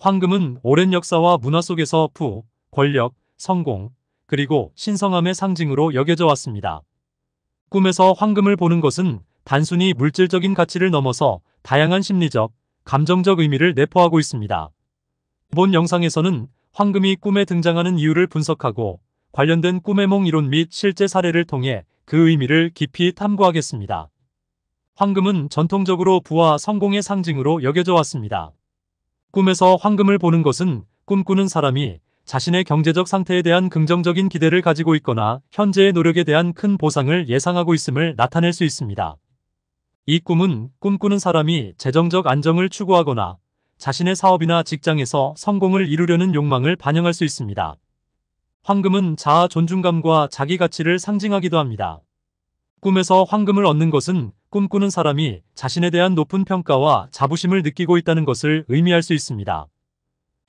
황금은 오랜 역사와 문화 속에서 부, 권력, 성공, 그리고 신성함의 상징으로 여겨져 왔습니다. 꿈에서 황금을 보는 것은 단순히 물질적인 가치를 넘어서 다양한 심리적, 감정적 의미를 내포하고 있습니다. 본 영상에서는 황금이 꿈에 등장하는 이유를 분석하고 관련된 꿈의 몽 이론 및 실제 사례를 통해 그 의미를 깊이 탐구하겠습니다. 황금은 전통적으로 부와 성공의 상징으로 여겨져 왔습니다. 꿈에서 황금을 보는 것은 꿈꾸는 사람이 자신의 경제적 상태에 대한 긍정적인 기대를 가지고 있거나 현재의 노력에 대한 큰 보상을 예상하고 있음을 나타낼 수 있습니다. 이 꿈은 꿈꾸는 사람이 재정적 안정을 추구하거나 자신의 사업이나 직장에서 성공을 이루려는 욕망을 반영할 수 있습니다. 황금은 자아 존중감과 자기 가치를 상징하기도 합니다. 꿈에서 황금을 얻는 것은 꿈꾸는 사람이 자신에 대한 높은 평가와 자부심을 느끼고 있다는 것을 의미할 수 있습니다.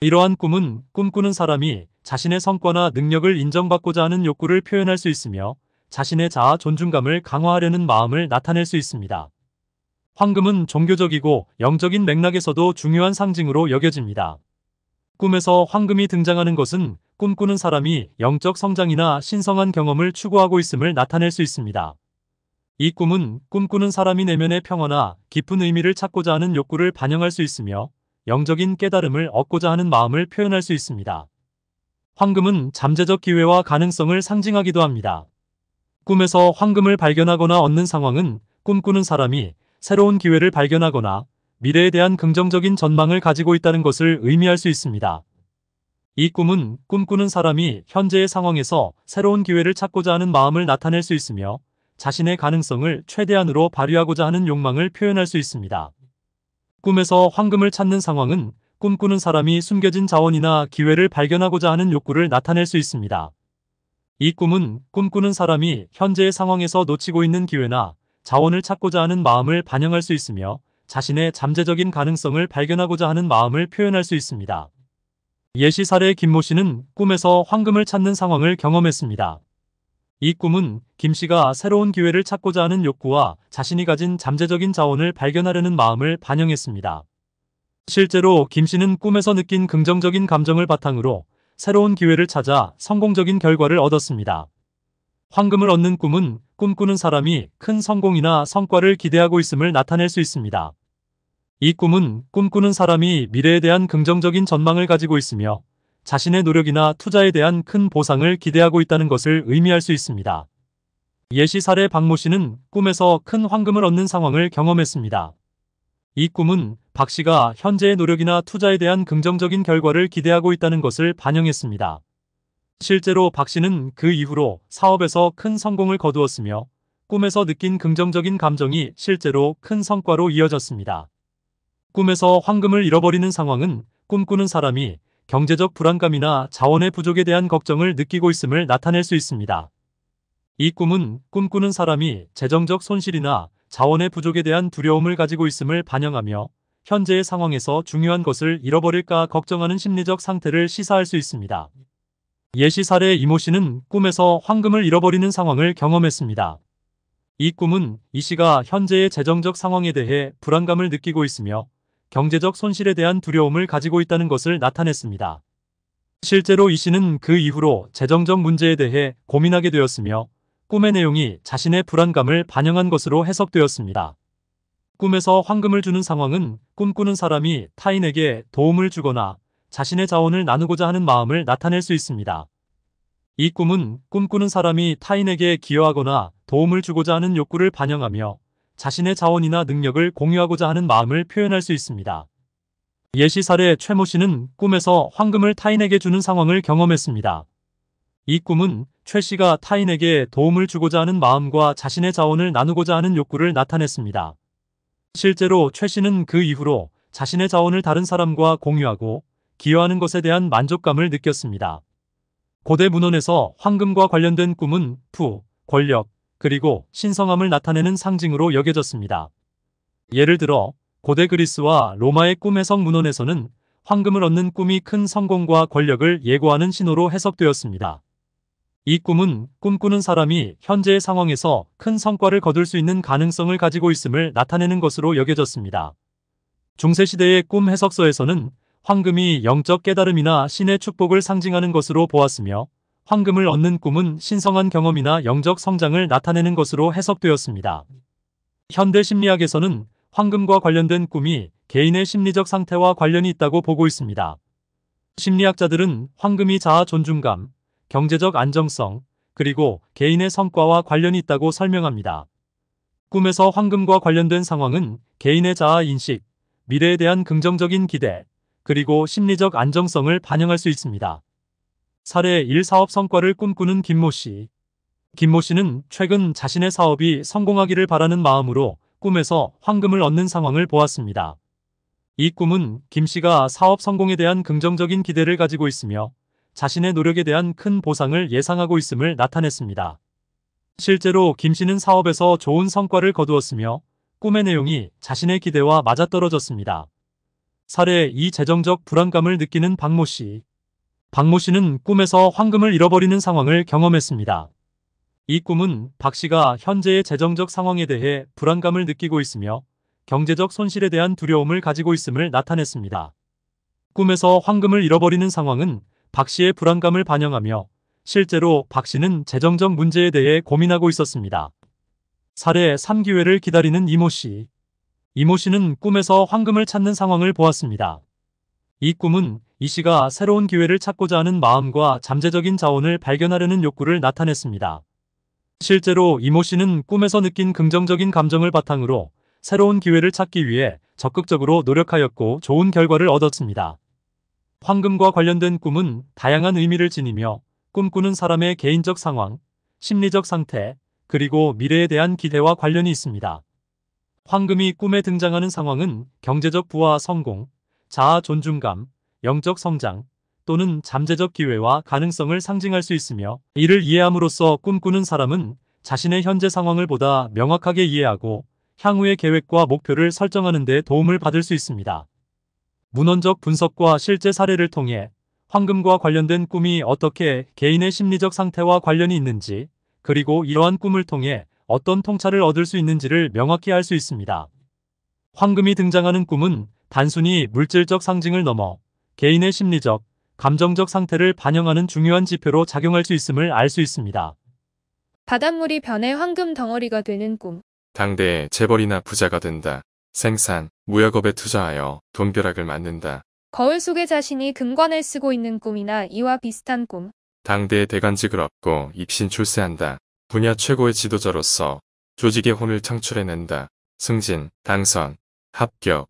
이러한 꿈은 꿈꾸는 사람이 자신의 성과나 능력을 인정받고자 하는 욕구를 표현할 수 있으며 자신의 자아 존중감을 강화하려는 마음을 나타낼 수 있습니다. 황금은 종교적이고 영적인 맥락에서도 중요한 상징으로 여겨집니다. 꿈에서 황금이 등장하는 것은 꿈꾸는 사람이 영적 성장이나 신성한 경험을 추구하고 있음을 나타낼 수 있습니다. 이 꿈은 꿈꾸는 사람이 내면의 평화나 깊은 의미를 찾고자 하는 욕구를 반영할 수 있으며 영적인 깨달음을 얻고자 하는 마음을 표현할 수 있습니다. 황금은 잠재적 기회와 가능성을 상징하기도 합니다. 꿈에서 황금을 발견하거나 얻는 상황은 꿈꾸는 사람이 새로운 기회를 발견하거나 미래에 대한 긍정적인 전망을 가지고 있다는 것을 의미할 수 있습니다. 이 꿈은 꿈꾸는 사람이 현재의 상황에서 새로운 기회를 찾고자 하는 마음을 나타낼 수 있으며 자신의 가능성을 최대한으로 발휘하고자 하는 욕망을 표현할 수 있습니다. 꿈에서 황금을 찾는 상황은 꿈꾸는 사람이 숨겨진 자원이나 기회를 발견하고자 하는 욕구를 나타낼 수 있습니다. 이 꿈은 꿈꾸는 사람이 현재의 상황에서 놓치고 있는 기회나 자원을 찾고자 하는 마음을 반영할 수 있으며 자신의 잠재적인 가능성을 발견하고자 하는 마음을 표현할 수 있습니다. 예시 사례 김모 씨는 꿈에서 황금을 찾는 상황을 경험했습니다. 이 꿈은 김 씨가 새로운 기회를 찾고자 하는 욕구와 자신이 가진 잠재적인 자원을 발견하려는 마음을 반영했습니다. 실제로 김 씨는 꿈에서 느낀 긍정적인 감정을 바탕으로 새로운 기회를 찾아 성공적인 결과를 얻었습니다. 황금을 얻는 꿈은 꿈꾸는 사람이 큰 성공이나 성과를 기대하고 있음을 나타낼 수 있습니다. 이 꿈은 꿈꾸는 사람이 미래에 대한 긍정적인 전망을 가지고 있으며 자신의 노력이나 투자에 대한 큰 보상을 기대하고 있다는 것을 의미할 수 있습니다. 예시 사례 박모 씨는 꿈에서 큰 황금을 얻는 상황을 경험했습니다. 이 꿈은 박 씨가 현재의 노력이나 투자에 대한 긍정적인 결과를 기대하고 있다는 것을 반영했습니다. 실제로 박 씨는 그 이후로 사업에서 큰 성공을 거두었으며 꿈에서 느낀 긍정적인 감정이 실제로 큰 성과로 이어졌습니다. 꿈에서 황금을 잃어버리는 상황은 꿈꾸는 사람이 경제적 불안감이나 자원의 부족에 대한 걱정을 느끼고 있음을 나타낼 수 있습니다. 이 꿈은 꿈꾸는 사람이 재정적 손실이나 자원의 부족에 대한 두려움을 가지고 있음을 반영하며 현재의 상황에서 중요한 것을 잃어버릴까 걱정하는 심리적 상태를 시사할 수 있습니다. 예시 사례 이모 씨는 꿈에서 황금을 잃어버리는 상황을 경험했습니다. 이 꿈은 이 씨가 현재의 재정적 상황에 대해 불안감을 느끼고 있으며 경제적 손실에 대한 두려움을 가지고 있다는 것을 나타냈습니다. 실제로 이 씨는 그 이후로 재정적 문제에 대해 고민하게 되었으며 꿈의 내용이 자신의 불안감을 반영한 것으로 해석되었습니다. 꿈에서 황금을 주는 상황은 꿈꾸는 사람이 타인에게 도움을 주거나 자신의 자원을 나누고자 하는 마음을 나타낼 수 있습니다. 이 꿈은 꿈꾸는 사람이 타인에게 기여하거나 도움을 주고자 하는 욕구를 반영하며 자신의 자원이나 능력을 공유하고자 하는 마음을 표현할 수 있습니다. 예시 사례 최모 씨는 꿈에서 황금을 타인에게 주는 상황을 경험했습니다. 이 꿈은 최 씨가 타인에게 도움을 주고자 하는 마음과 자신의 자원을 나누고자 하는 욕구를 나타냈습니다. 실제로 최 씨는 그 이후로 자신의 자원을 다른 사람과 공유하고 기여하는 것에 대한 만족감을 느꼈습니다. 고대 문헌에서 황금과 관련된 꿈은 부, 권력, 그리고 신성함을 나타내는 상징으로 여겨졌습니다. 예를 들어 고대 그리스와 로마의 꿈의 성 문헌에서는 황금을 얻는 꿈이 큰 성공과 권력을 예고하는 신호로 해석되었습니다. 이 꿈은 꿈꾸는 사람이 현재의 상황에서 큰 성과를 거둘 수 있는 가능성을 가지고 있음을 나타내는 것으로 여겨졌습니다. 중세시대의 꿈 해석서에서는 황금이 영적 깨달음이나 신의 축복을 상징하는 것으로 보았으며 황금을 얻는 꿈은 신성한 경험이나 영적 성장을 나타내는 것으로 해석되었습니다. 현대 심리학에서는 황금과 관련된 꿈이 개인의 심리적 상태와 관련이 있다고 보고 있습니다. 심리학자들은 황금이 자아 존중감, 경제적 안정성, 그리고 개인의 성과와 관련이 있다고 설명합니다. 꿈에서 황금과 관련된 상황은 개인의 자아 인식, 미래에 대한 긍정적인 기대, 그리고 심리적 안정성을 반영할 수 있습니다. 사례 1 사업 성과를 꿈꾸는 김모 씨. 김모 씨는 최근 자신의 사업이 성공하기를 바라는 마음으로 꿈에서 황금을 얻는 상황을 보았습니다. 이 꿈은 김 씨가 사업 성공에 대한 긍정적인 기대를 가지고 있으며 자신의 노력에 대한 큰 보상을 예상하고 있음을 나타냈습니다. 실제로 김 씨는 사업에서 좋은 성과를 거두었으며 꿈의 내용이 자신의 기대와 맞아떨어졌습니다. 사례 2 재정적 불안감을 느끼는 박모 씨. 박모 씨는 꿈에서 황금을 잃어버리는 상황을 경험했습니다. 이 꿈은 박 씨가 현재의 재정적 상황에 대해 불안감을 느끼고 있으며 경제적 손실에 대한 두려움을 가지고 있음을 나타냈습니다. 꿈에서 황금을 잃어버리는 상황은 박 씨의 불안감을 반영하며 실제로 박 씨는 재정적 문제에 대해 고민하고 있었습니다. 사례 3기회를 기다리는 이모 씨 이모 씨는 꿈에서 황금을 찾는 상황을 보았습니다. 이 꿈은 이 씨가 새로운 기회를 찾고자 하는 마음과 잠재적인 자원을 발견하려는 욕구를 나타냈습니다. 실제로 이모 씨는 꿈에서 느낀 긍정적인 감정을 바탕으로 새로운 기회를 찾기 위해 적극적으로 노력하였고 좋은 결과를 얻었습니다. 황금과 관련된 꿈은 다양한 의미를 지니며 꿈꾸는 사람의 개인적 상황, 심리적 상태, 그리고 미래에 대한 기대와 관련이 있습니다. 황금이 꿈에 등장하는 상황은 경제적 부와 성공, 자아 존중감, 영적 성장 또는 잠재적 기회와 가능성을 상징할 수 있으며 이를 이해함으로써 꿈꾸는 사람은 자신의 현재 상황을 보다 명확하게 이해하고 향후의 계획과 목표를 설정하는 데 도움을 받을 수 있습니다. 문헌적 분석과 실제 사례를 통해 황금과 관련된 꿈이 어떻게 개인의 심리적 상태와 관련이 있는지 그리고 이러한 꿈을 통해 어떤 통찰을 얻을 수 있는지를 명확히 알 수 있습니다. 황금이 등장하는 꿈은 단순히 물질적 상징을 넘어 개인의 심리적, 감정적 상태를 반영하는 중요한 지표로 작용할 수 있음을 알 수 있습니다. 바닷물이 변해 황금 덩어리가 되는 꿈. 당대에 재벌이나 부자가 된다. 생산, 무역업에 투자하여 돈벼락을 맞는다. 거울 속에 자신이 금관을 쓰고 있는 꿈이나 이와 비슷한 꿈. 당대에 대관직을 얻고 입신 출세한다. 분야 최고의 지도자로서 조직의 혼을 창출해낸다. 승진, 당선, 합격,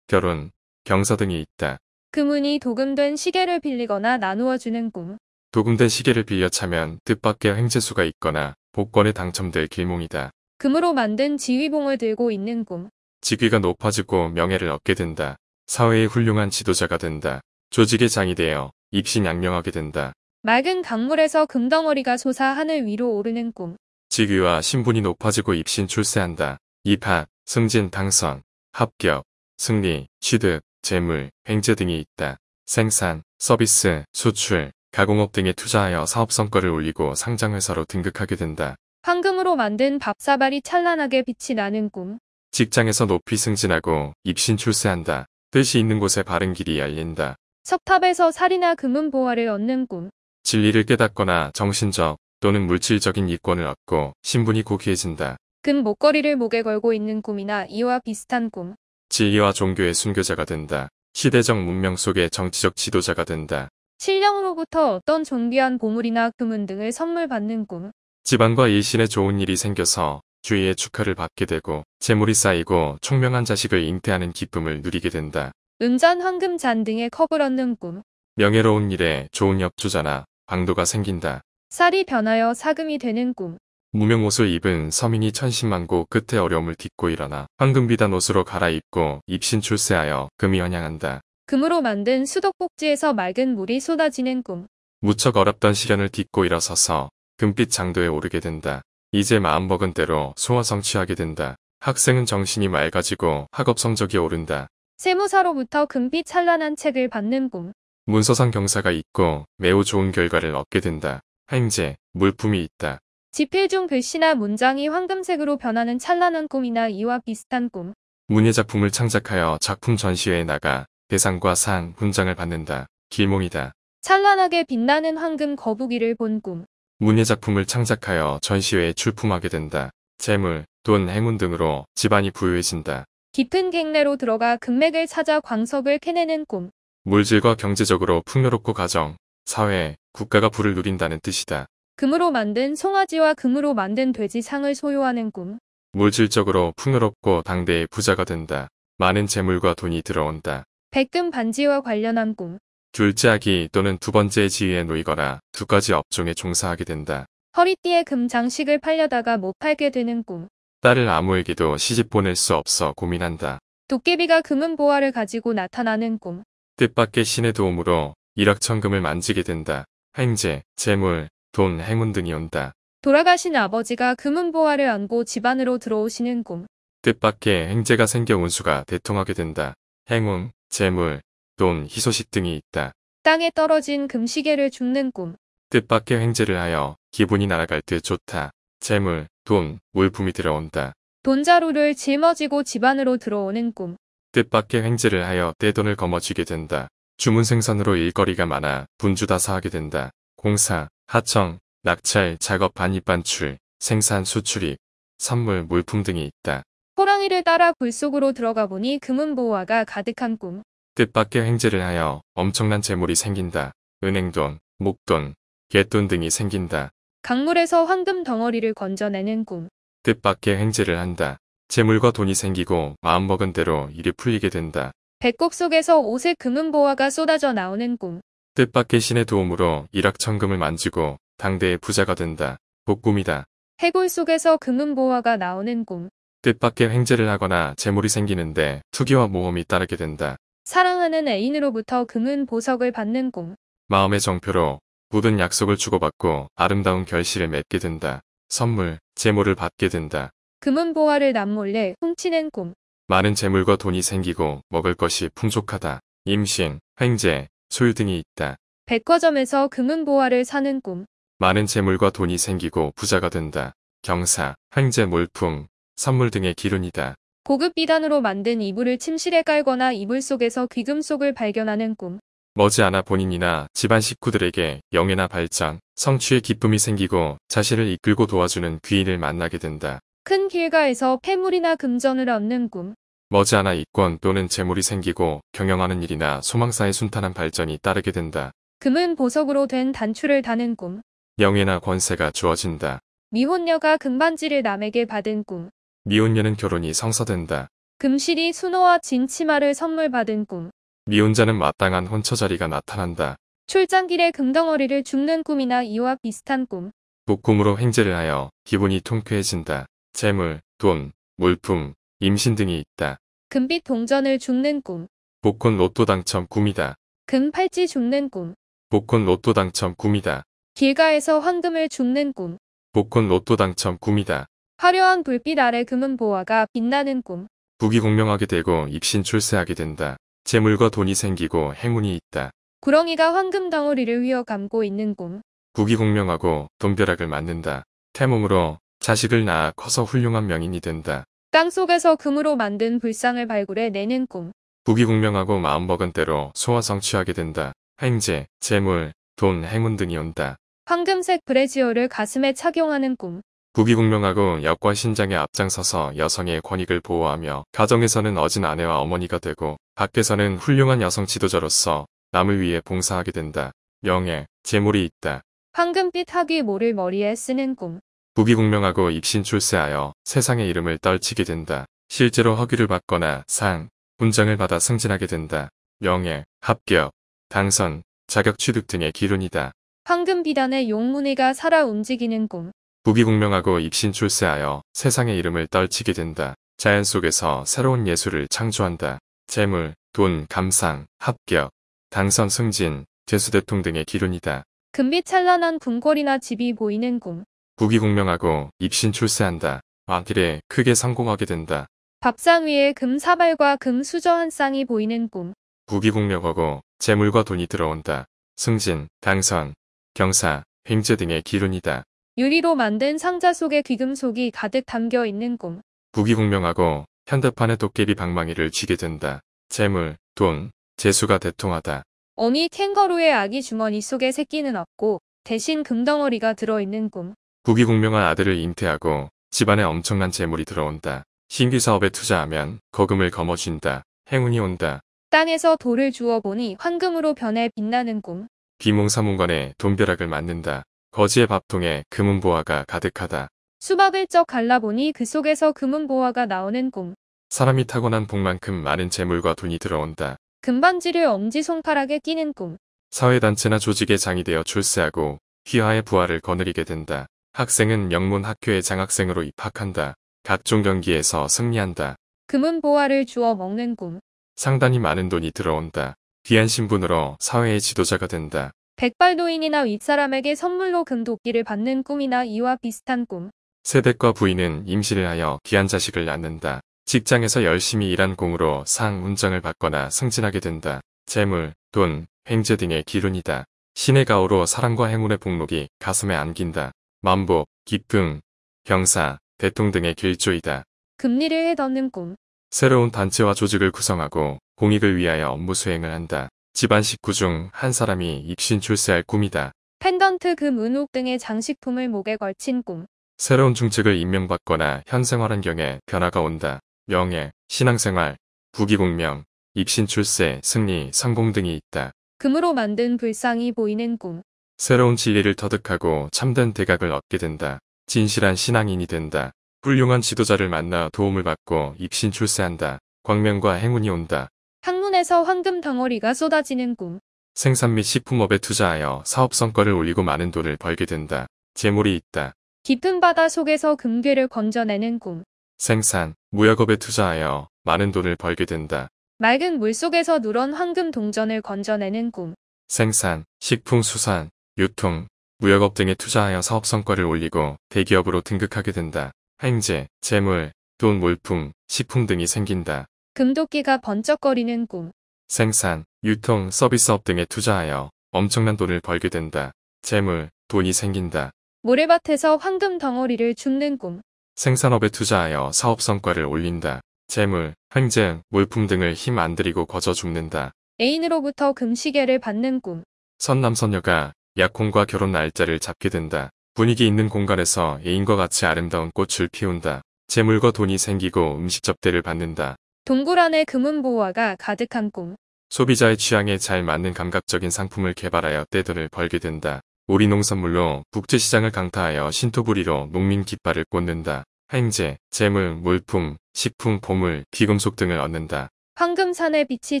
결혼, 경사 등이 있다. 그문이 도금된 시계를 빌리거나 나누어 주는 꿈. 도금된 시계를 빌려 차면 뜻밖의 횡재수가 있거나 복권에 당첨될 길몽이다. 금으로 만든 지휘봉을 들고 있는 꿈. 직위가 높아지고 명예를 얻게 된다. 사회의 훌륭한 지도자가 된다. 조직의 장이 되어 입신양명하게 된다. 맑은 강물에서 금덩어리가 솟아 하늘 위로 오르는 꿈. 직위와 신분이 높아지고 입신 출세한다. 입학, 승진, 당선, 합격, 승리, 취득, 재물, 횡재 등이 있다. 생산, 서비스, 수출, 가공업 등에 투자하여 사업 성과를 올리고 상장회사로 등극하게 된다. 황금으로 만든 밥사발이 찬란하게 빛이 나는 꿈. 직장에서 높이 승진하고 입신 출세한다. 뜻이 있는 곳에 바른 길이 열린다. 석탑에서 살이나 금은 보화를 얻는 꿈. 진리를 깨닫거나 정신적 또는 물질적인 이권을 얻고 신분이 고귀해진다. 금 목걸이를 목에 걸고 있는 꿈이나 이와 비슷한 꿈. 지위와 종교의 순교자가 된다. 시대적 문명 속의 정치적 지도자가 된다. 신령으로부터 어떤 존귀한 보물이나 금은 등을 선물 받는 꿈. 집안과 일신에 좋은 일이 생겨서 주위의 축하를 받게 되고 재물이 쌓이고 총명한 자식을 잉태하는 기쁨을 누리게 된다. 은전 황금 잔 등의 컵을 얻는 꿈. 명예로운 일에 좋은 협조자나 방도가 생긴다. 쌀이 변하여 사금이 되는 꿈. 무명옷을 입은 서민이 천신만고 끝에 어려움을 딛고 일어나 황금비단 옷으로 갈아입고 입신 출세하여 금이 연양한다. 금으로 만든 수도꼭지에서 맑은 물이 쏟아지는 꿈. 무척 어렵던 시련을 딛고 일어서서 금빛 장도에 오르게 된다. 이제 마음먹은 대로 소화 성취하게 된다. 학생은 정신이 맑아지고 학업 성적이 오른다. 세무사로부터 금빛 찬란한 책을 받는 꿈. 문서상 경사가 있고 매우 좋은 결과를 얻게 된다. 행제, 물품이 있다. 지필중 글씨나 문장이 황금색으로 변하는 찬란한 꿈이나 이와 비슷한 꿈. 문예 작품을 창작하여 작품 전시회에 나가 대상과 상, 훈장을 받는다. 길몽이다. 찬란하게 빛나는 황금 거북이를 본 꿈. 문예 작품을 창작하여 전시회에 출품하게 된다. 재물, 돈, 행운 등으로 집안이 부유해진다. 깊은 갱내로 들어가 금맥을 찾아 광석을 캐내는 꿈. 물질과 경제적으로 풍요롭고 가정, 사회, 국가가 부를 누린다는 뜻이다. 금으로 만든 송아지와 금으로 만든 돼지 상을 소유하는 꿈. 물질적으로 풍요롭고 당대의 부자가 된다. 많은 재물과 돈이 들어온다. 백금 반지와 관련한 꿈. 둘째아기 또는 두 번째 지위에 놓이거나 두 가지 업종에 종사하게 된다. 허리띠에 금 장식을 팔려다가 못 팔게 되는 꿈. 딸을 아무에게도 시집 보낼 수 없어 고민한다. 도깨비가 금은 보화를 가지고 나타나는 꿈. 뜻밖의 신의 도움으로 일확천금을 만지게 된다. 행재 재물, 돈, 행운 등이 온다. 돌아가신 아버지가 금은보화를 안고 집안으로 들어오시는 꿈. 뜻밖의 행재가 생겨 운수가 대통하게 된다. 행운, 재물, 돈, 희소식 등이 있다. 땅에 떨어진 금시계를 줍는 꿈. 뜻밖의 행재를 하여 기분이 날아갈 듯 좋다. 재물, 돈, 물품이 들어온다. 돈자루를 짊어지고 집안으로 들어오는 꿈. 뜻밖의 행재를 하여 떼돈을 거머쥐게 된다. 주문 생산으로 일거리가 많아 분주다사하게 된다. 공사, 하청, 낙찰, 작업 반입 반출, 생산 수출입, 선물 물품 등이 있다. 호랑이를 따라 굴속으로 들어가 보니 금은보화가 가득한 꿈. 뜻밖의 횡재를 하여 엄청난 재물이 생긴다. 은행돈, 목돈, 갯돈 등이 생긴다. 강물에서 황금 덩어리를 건져내는 꿈. 뜻밖의 횡재를 한다. 재물과 돈이 생기고 마음먹은 대로 일이 풀리게 된다. 배꼽 속에서 옷색 금은보화가 쏟아져 나오는 꿈. 뜻밖의 신의 도움으로 일확천금을 만지고 당대의 부자가 된다. 복꿈이다. 해골 속에서 금은보화가 나오는 꿈. 뜻밖의 횡재를 하거나 재물이 생기는데 투기와 모험이 따르게 된다. 사랑하는 애인으로부터 금은 보석을 받는 꿈. 마음의 정표로 묻은 약속을 주고받고 아름다운 결실을 맺게 된다. 선물, 재물을 받게 된다. 금은 보화를 남몰래 훔치는 꿈. 많은 재물과 돈이 생기고 먹을 것이 풍족하다. 임신, 횡재, 소유 등이 있다. 백화점에서 금은 보화를 사는 꿈. 많은 재물과 돈이 생기고 부자가 된다. 경사, 행제 물품, 선물 등의 기운이다 고급 비단으로 만든 이불을 침실에 깔거나 이불 속에서 귀금속을 발견하는 꿈. 머지않아 본인이나 집안 식구들에게 영예나 발전, 성취의 기쁨이 생기고 자신을 이끌고 도와주는 귀인을 만나게 된다. 큰 길가에서 폐물이나 금전을 얻는 꿈. 머지않아 이권 또는 재물이 생기고 경영하는 일이나 소망사의 순탄한 발전이 따르게 된다. 금은 보석으로 된 단추를 다는 꿈. 명예나 권세가 주어진다. 미혼녀가 금반지를 남에게 받은 꿈. 미혼녀는 결혼이 성사된다. 금실이 순호와 진치마를 선물 받은 꿈. 미혼자는 마땅한 혼처자리가 나타난다. 출장길에 금덩어리를 죽는 꿈이나 이와 비슷한 꿈. 목꿈으로 행제를 하여 기분이 통쾌해진다. 재물, 돈, 물품, 임신 등이 있다. 금빛 동전을 죽는 꿈. 복권 로또 당첨 꿈이다. 금 팔찌 죽는 꿈. 복권 로또 당첨 꿈이다. 길가에서 황금을 죽는 꿈. 복권 로또 당첨 꿈이다. 화려한 불빛 아래 금은 보화가 빛나는 꿈. 부귀공명하게 되고 입신 출세하게 된다. 재물과 돈이 생기고 행운이 있다. 구렁이가 황금 덩어리를 휘어 감고 있는 꿈. 부귀공명하고 돈벼락을 맞는다. 태몽으로 자식을 낳아 커서 훌륭한 명인이 된다. 땅속에서 금으로 만든 불상을 발굴해 내는 꿈. 부귀공명하고 마음먹은 대로 소화성취하게 된다. 행재 재물, 돈, 행운 등이 온다. 황금색 브래지어를 가슴에 착용하는 꿈. 부귀공명하고 역과 신장에 앞장서서 여성의 권익을 보호하며 가정에서는 어진 아내와 어머니가 되고 밖에서는 훌륭한 여성 지도자로서 남을 위해 봉사하게 된다. 명예, 재물이 있다. 황금빛 하위 모를 머리에 쓰는 꿈. 부귀공명하고 입신출세하여 세상의 이름을 떨치게 된다. 실제로 허위를 받거나 상, 훈장을 받아 승진하게 된다. 명예, 합격, 당선, 자격 취득 등의 기론이다 황금 비단의 용문의가 살아 움직이는 꿈. 부귀공명하고 입신출세하여 세상의 이름을 떨치게 된다. 자연 속에서 새로운 예술을 창조한다. 재물, 돈, 감상, 합격, 당선 승진, 재수대통 등의 기론이다 금빛 찬란한 궁궐이나 집이 보이는 꿈. 부귀공명하고 입신 출세한다. 아길에 크게 성공하게 된다. 밥상 위에 금사발과 금수저 한 쌍이 보이는 꿈. 부귀공명하고 재물과 돈이 들어온다. 승진, 당선, 경사, 횡재 등의 기운이다. 유리로 만든 상자 속에 귀금속이 가득 담겨 있는 꿈. 부귀공명하고 현대판의 도깨비 방망이를 쥐게 된다. 재물, 돈, 재수가 대통하다. 어미 캥거루의 아기 주머니 속에 새끼는 없고 대신 금덩어리가 들어있는 꿈. 부귀공명한 아들을 잉태하고 집안에 엄청난 재물이 들어온다. 신규 사업에 투자하면 거금을 거머쥔다. 행운이 온다. 땅에서 돌을 주워 보니 황금으로 변해 빛나는 꿈. 비몽사몽간에 돈벼락을 맞는다. 거지의 밥통에 금은보화가 가득하다. 수박을 쩍 갈라보니 그 속에서 금은보화가 나오는 꿈. 사람이 타고난 복만큼 많은 재물과 돈이 들어온다. 금반지를 엄지손가락에 끼는 꿈. 사회단체나 조직의 장이 되어 출세하고 귀하의 부활을 거느리게 된다. 학생은 명문학교의 장학생으로 입학한다. 각종 경기에서 승리한다. 금은 보화를 주워 먹는 꿈. 상당히 많은 돈이 들어온다. 귀한 신분으로 사회의 지도자가 된다. 백발노인이나 윗사람에게 선물로 금도끼를 받는 꿈이나 이와 비슷한 꿈. 세댁과 부인은 임신을 하여 귀한 자식을 낳는다. 직장에서 열심히 일한 공으로 상, 운장을 받거나 승진하게 된다. 재물, 돈, 횡재 등의 기운이다 신의 가오로 사랑과 행운의 복록이 가슴에 안긴다. 만보 기쁨, 병사 대통 등의 길조이다. 금리를 해넣는 꿈. 새로운 단체와 조직을 구성하고 공익을 위하여 업무 수행을 한다. 집안 식구 중 한 사람이 입신 출세할 꿈이다. 펜던트 금 은옥 등의 장식품을 목에 걸친 꿈. 새로운 중책을 임명받거나 현생활 환경에 변화가 온다. 명예, 신앙생활, 부귀공명, 입신 출세, 승리, 성공 등이 있다. 금으로 만든 불상이 보이는 꿈. 새로운 진리를 터득하고 참된 대각을 얻게 된다. 진실한 신앙인이 된다. 훌륭한 지도자를 만나 도움을 받고 입신 출세한다. 광명과 행운이 온다. 학문에서 황금 덩어리가 쏟아지는 꿈. 생산 및 식품업에 투자하여 사업 성과를 올리고 많은 돈을 벌게 된다. 재물이 있다. 깊은 바다 속에서 금괴를 건져내는 꿈. 생산, 무역업에 투자하여 많은 돈을 벌게 된다. 맑은 물속에서 누런 황금 동전을 건져내는 꿈. 생산, 식품 수산, 유통, 무역업 등에 투자하여 사업 성과를 올리고 대기업으로 등극하게 된다. 행제, 재물, 돈물품 식품 등이 생긴다. 금도끼가 번쩍거리는 꿈. 생산, 유통, 서비스업 등에 투자하여 엄청난 돈을 벌게 된다. 재물, 돈이 생긴다. 모래밭에서 황금 덩어리를 줍는 꿈. 생산업에 투자하여 사업 성과를 올린다. 재물, 행재 물품 등을 힘안 들이고 거저 죽는다 애인으로부터 금시계를 받는 꿈. 선남선녀가 약혼과 결혼 날짜를 잡게 된다. 분위기 있는 공간에서 애인과 같이 아름다운 꽃을 피운다. 재물과 돈이 생기고 음식 접대를 받는다. 동굴 안에 금은 보화가 가득한 꿈. 소비자의 취향에 잘 맞는 감각적인 상품을 개발하여 떼돈을 벌게 된다. 우리 농산물로 국제시장을 강타하여 신토부리로 농민 깃발을 꽂는다. 행제, 재물, 물품, 식품, 보물, 비금속 등을 얻는다. 황금산의 빛이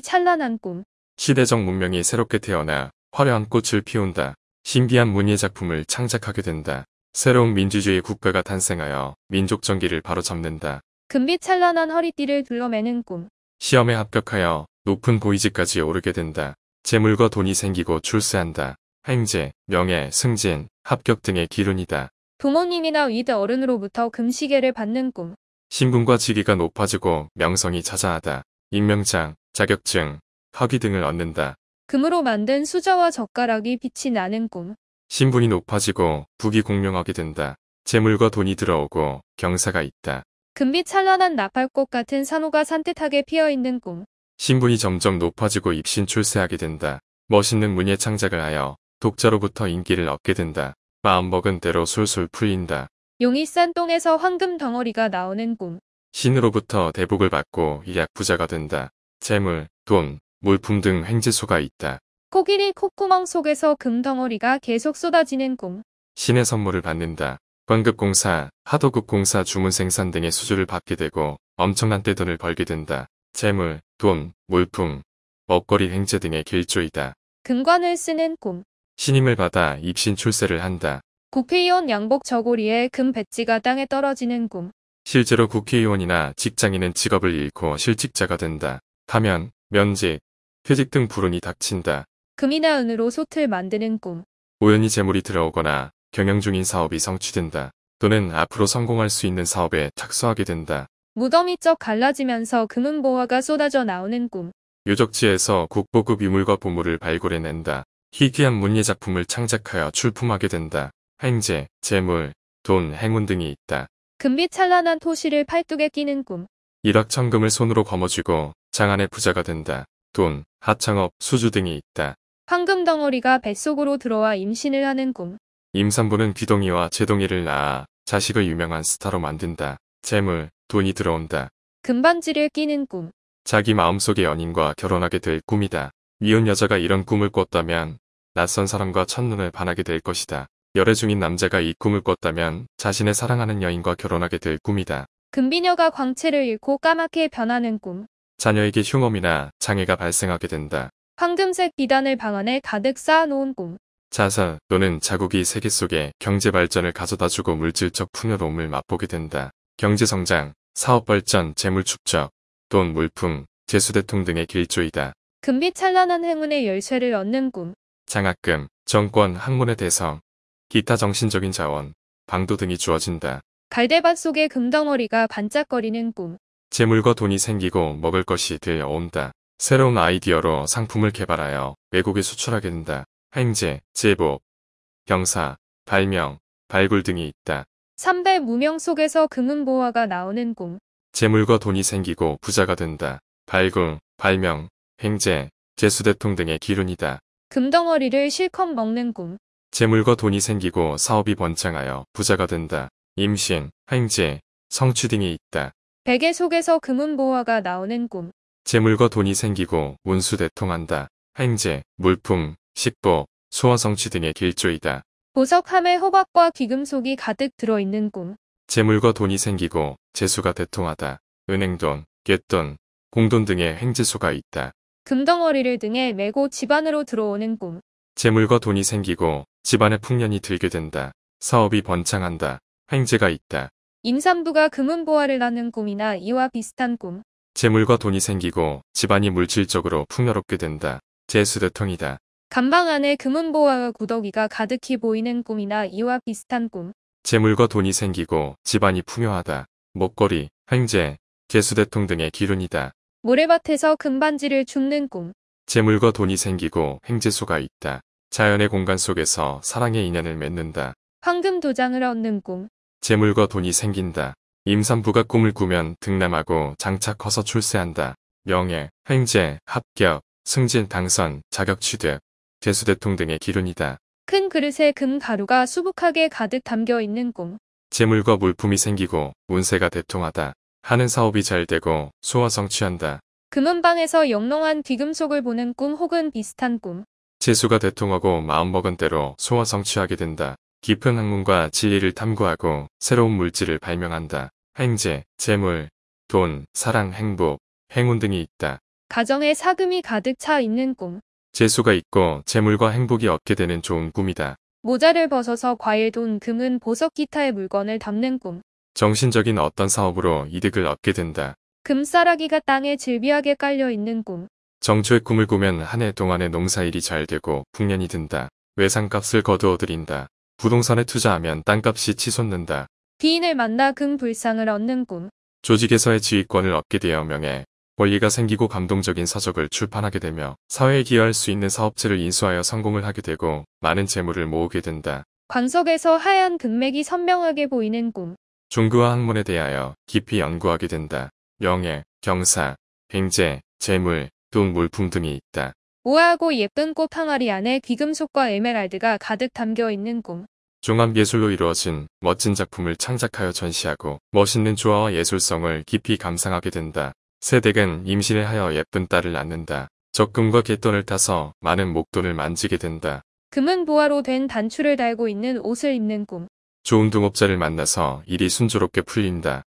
찬란한 꿈. 시대적 문명이 새롭게 태어나 화려한 꽃을 피운다. 신비한 문예 작품을 창작하게 된다. 새로운 민주주의 국가가 탄생하여 민족 전기를 바로잡는다. 금빛 찬란한 허리띠를 둘러매는 꿈. 시험에 합격하여 높은 보이지까지 오르게 된다. 재물과 돈이 생기고 출세한다. 행제, 명예, 승진, 합격 등의 기론이다 부모님이나 위드 어른으로부터 금시계를 받는 꿈. 신분과 직위가 높아지고 명성이 자자하다. 임명장, 자격증, 학위 등을 얻는다. 금으로 만든 수저와 젓가락이 빛이 나는 꿈. 신분이 높아지고 북이 공명하게 된다. 재물과 돈이 들어오고 경사가 있다. 금빛 찬란한 나팔꽃 같은 산호가 산뜻하게 피어있는 꿈. 신분이 점점 높아지고 입신 출세하게 된다. 멋있는 문예 창작을 하여 독자로부터 인기를 얻게 된다. 마음먹은 대로 술술 풀린다. 용이 싼 똥에서 황금 덩어리가 나오는 꿈. 신으로부터 대복을 받고 일약부자가 된다. 재물, 돈, 물품 등 횡재소가 있다. 코끼리 콧구멍 속에서 금덩어리가 계속 쏟아지는 꿈. 신의 선물을 받는다. 관급공사, 하도급공사 주문 생산 등의 수주를 받게 되고 엄청난 떼돈을 벌게 된다. 재물, 돈, 물품, 먹거리 횡재 등의 길조이다. 금관을 쓰는 꿈. 신임을 받아 입신 출세를 한다. 국회의원 양복 저고리에 금 배지가 땅에 떨어지는 꿈. 실제로 국회의원이나 직장인은 직업을 잃고 실직자가 된다. 파면, 면직, 퇴직 등 불운이 닥친다. 금이나 은으로 소틀 만드는 꿈. 우연히 재물이 들어오거나 경영 중인 사업이 성취된다. 또는 앞으로 성공할 수 있는 사업에 착수하게 된다. 무덤이 쩍 갈라지면서 금은보화가 쏟아져 나오는 꿈. 요적지에서 국보급 유물과 보물을 발굴해낸다. 희귀한 문예 작품을 창작하여 출품하게 된다. 행재 재물, 돈, 행운 등이 있다. 금빛 찬란한 토시를 팔뚝에 끼는 꿈. 일확천금을 손으로 거머쥐고 장안의 부자가 된다. 돈, 하창업, 수주 등이 있다. 황금 덩어리가 뱃속으로 들어와 임신을 하는 꿈. 임산부는 귀동이와 제동이를 낳아 자식을 유명한 스타로 만든다. 재물, 돈이 들어온다. 금반지를 끼는 꿈. 자기 마음속의 연인과 결혼하게 될 꿈이다. 미혼 여자가 이런 꿈을 꿨다면 낯선 사람과 첫눈을 반하게 될 것이다. 열애 중인 남자가 이 꿈을 꿨다면 자신의 사랑하는 여인과 결혼하게 될 꿈이다. 금비녀가 광채를 잃고 까맣게 변하는 꿈. 자녀에게 흉험이나 장애가 발생하게 된다. 황금색 비단을 방 안에 가득 쌓아놓은 꿈. 자사 또는 자국이 세계 속에 경제 발전을 가져다주고 물질적 풍요로움을 맛보게 된다. 경제 성장, 사업 발전, 재물 축적, 돈, 물품, 재수대통 등의 길조이다. 금빛 찬란한 행운의 열쇠를 얻는 꿈. 장학금, 정권, 학문의 대성, 기타 정신적인 자원, 방도 등이 주어진다. 갈대밭 속의 금덩어리가 반짝거리는 꿈. 재물과 돈이 생기고 먹을 것이 되어온다. 새로운 아이디어로 상품을 개발하여 외국에 수출하게 된다. 행제, 제복병사 발명, 발굴 등이 있다. 3대 무명 속에서 금은보화가 나오는 꿈. 재물과 돈이 생기고 부자가 된다. 발굴, 발명, 행제, 재수대통 등의 기운이다 금덩어리를 실컷 먹는 꿈. 재물과 돈이 생기고 사업이 번창하여 부자가 된다. 임신, 행제, 성취 등이 있다. 베개 속에서 금은보화가 나오는 꿈. 재물과 돈이 생기고 운수대통한다. 행재 물품, 식보, 소화성취 등의 길조이다. 보석함에 호박과 귀금속이 가득 들어있는 꿈. 재물과 돈이 생기고 재수가 대통하다. 은행돈, 갯돈, 공돈 등의 행재수가 있다. 금덩어리를 등에 메고 집안으로 들어오는 꿈. 재물과 돈이 생기고 집안에 풍년이 들게 된다. 사업이 번창한다. 행재가 있다. 임산부가 금은보화를 하는 꿈이나 이와 비슷한 꿈. 재물과 돈이 생기고 집안이 물질적으로 풍요롭게 된다. 제수대통이다. 감방 안에 금은보화와 구더기가 가득히 보이는 꿈이나 이와 비슷한 꿈. 재물과 돈이 생기고 집안이 풍요하다. 목걸이, 횡재, 개수대통 등의 기운이다 모래밭에서 금반지를 줍는 꿈. 재물과 돈이 생기고 횡재수가 있다. 자연의 공간 속에서 사랑의 인연을 맺는다. 황금 도장을 얻는 꿈. 재물과 돈이 생긴다. 임산부가 꿈을 꾸면 등남하고 장차 커서 출세한다. 명예, 횡재, 합격, 승진, 당선, 자격 취득, 대수대통 등의 기운이다. 큰 그릇에 금 가루가 수북하게 가득 담겨 있는 꿈. 재물과 물품이 생기고 운세가 대통하다. 하는 사업이 잘 되고 소화 성취한다. 금은방에서 영롱한 귀금속을 보는 꿈 혹은 비슷한 꿈. 재수가 대통하고 마음먹은 대로 소화 성취하게 된다. 깊은 학문과 진리를 탐구하고 새로운 물질을 발명한다. 행제, 재물, 돈, 사랑, 행복, 행운 등이 있다. 가정에 사금이 가득 차 있는 꿈. 재수가 있고 재물과 행복이 얻게 되는 좋은 꿈이다. 모자를 벗어서 과일, 돈, 금은, 보석 기타의 물건을 담는 꿈. 정신적인 어떤 사업으로 이득을 얻게 된다. 금사라기가 땅에 질비하게 깔려 있는 꿈. 정초의 꿈을 꾸면 한 해 동안의 농사일이 잘 되고 풍년이 든다. 외상값을 거두어들인다. 부동산에 투자하면 땅값이 치솟는다. 귀인을 만나 금불상을 얻는 꿈. 조직에서의 지휘권을 얻게 되어 명예, 권리가 생기고 감동적인 서적을 출판하게 되며 사회에 기여할 수 있는 사업체를 인수하여 성공을 하게 되고 많은 재물을 모으게 된다. 광석에서 하얀 금맥이 선명하게 보이는 꿈. 종교와 학문에 대하여 깊이 연구하게 된다. 명예, 경사, 횡재, 재물, 돈, 물품 등이 있다. 우아하고 예쁜 꽃 항아리 안에 귀금속과 에메랄드가 가득 담겨있는 꿈. 종합예술로 이루어진 멋진 작품을 창작하여 전시하고 멋있는 조화와 예술성을 깊이 감상하게 된다. 세댁은 임신을 하여 예쁜 딸을 낳는다. 적금과 갯돈을 타서 많은 목돈을 만지게 된다. 금은 보화로 된 단추를 달고 있는 옷을 입는 꿈. 좋은 동업자를 만나서 일이 순조롭게 풀린다.